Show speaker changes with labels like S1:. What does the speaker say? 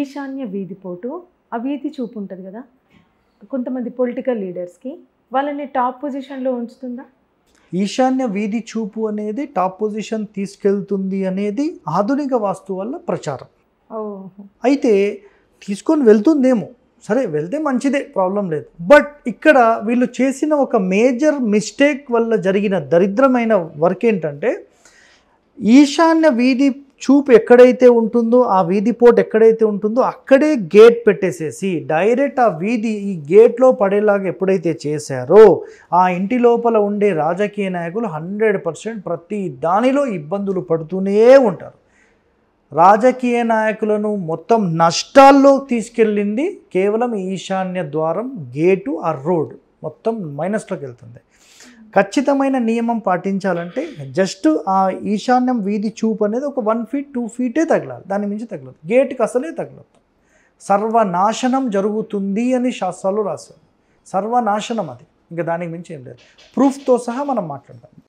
S1: ఈశాన్య వీధి పోటు ఆ వీధి చూపు ఉంటుంది కదా కొంతమంది పొలిటికల్ లీడర్స్కి వాళ్ళని టాప్ పొజిషన్లో ఉంచుతుందా
S2: ఈశాన్య వీధి చూపు అనేది టాప్ పొజిషన్ తీసుకెళ్తుంది అనేది ఆధునిక వాస్తు వల్ల ప్రచారం అయితే తీసుకొని వెళ్తుందేమో సరే వెళ్తే మంచిదే ప్రాబ్లం లేదు బట్ ఇక్కడ వీళ్ళు చేసిన ఒక మేజర్ మిస్టేక్ వల్ల జరిగిన దరిద్రమైన వర్క్ ఏంటంటే ఈశాన్య వీధి చూపు ఎక్కడైతే ఉంటుందో ఆ వీధి పోట్ ఎక్కడైతే ఉంటుందో అక్కడే గేట్ పెట్టేసేసి డైరెక్ట్ ఆ వీధి ఈ గేట్లో పడేలాగా ఎప్పుడైతే చేశారో ఆ ఇంటి లోపల ఉండే రాజకీయ నాయకులు హండ్రెడ్ పర్సెంట్ ప్రతి దానిలో ఇబ్బందులు పడుతూనే ఉంటారు రాజకీయ నాయకులను మొత్తం నష్టాల్లోకి తీసుకెళ్ళింది కేవలం ఈశాన్య ద్వారం గేటు ఆ రోడ్ మొత్తం మైనస్లోకి వెళ్తుంది ఖచ్చితమైన నియమం పాటించాలంటే జస్ట్ ఆ ఈశాన్యం వీధి చూపు అనేది ఒక వన్ ఫీట్ టూ ఫీటే తగలాలి దాని మించి తగలదు గేట్కి అసలే తగలదు సర్వనాశనం జరుగుతుంది అని శాస్త్రాలు రాశారు సర్వనాశనం అది ఇంకా దానికి మించి ఏం లేదు ప్రూఫ్తో సహా మనం మాట్లాడతాం